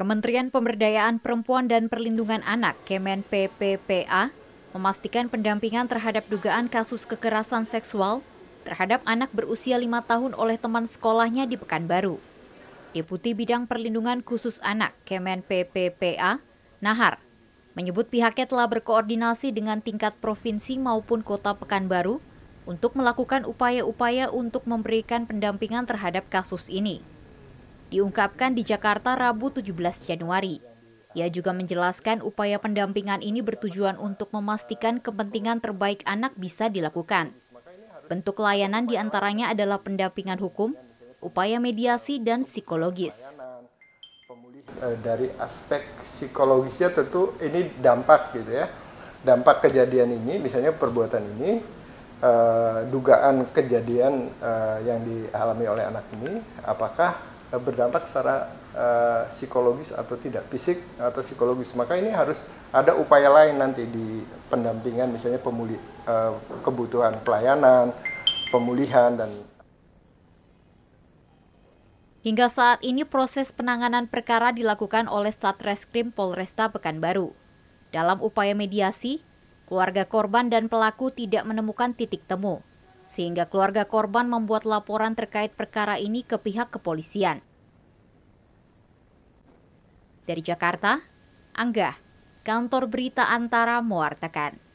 Kementerian Pemberdayaan Perempuan dan Perlindungan Anak Kemen PPPA memastikan pendampingan terhadap dugaan kasus kekerasan seksual terhadap anak berusia lima tahun oleh teman sekolahnya di Pekanbaru. Deputi Bidang Perlindungan Khusus Anak Kemen PPPA, Nahar, menyebut pihaknya telah berkoordinasi dengan tingkat provinsi maupun kota Pekanbaru untuk melakukan upaya-upaya untuk memberikan pendampingan terhadap kasus ini diungkapkan di Jakarta Rabu 17 Januari. Ia juga menjelaskan upaya pendampingan ini bertujuan untuk memastikan kepentingan terbaik anak bisa dilakukan. Bentuk layanan diantaranya adalah pendampingan hukum, upaya mediasi, dan psikologis. Eh, dari aspek psikologisnya tentu ini dampak gitu ya. Dampak kejadian ini, misalnya perbuatan ini, eh, dugaan kejadian eh, yang dialami oleh anak ini, apakah Eh, berdampak secara uh, psikologis atau tidak fisik atau psikologis maka ini harus ada upaya lain nanti di pendampingan misalnya pemulih eh, uh, kebutuhan pelayanan pemulihan dan Hingga saat ini proses penanganan perkara dilakukan oleh Satreskrim Polresta Pekanbaru. Dalam upaya mediasi, keluarga korban dan pelaku tidak menemukan titik temu sehingga keluarga korban membuat laporan terkait perkara ini ke pihak kepolisian. Dari Jakarta, Angga, Kantor Berita Antara mewartakan.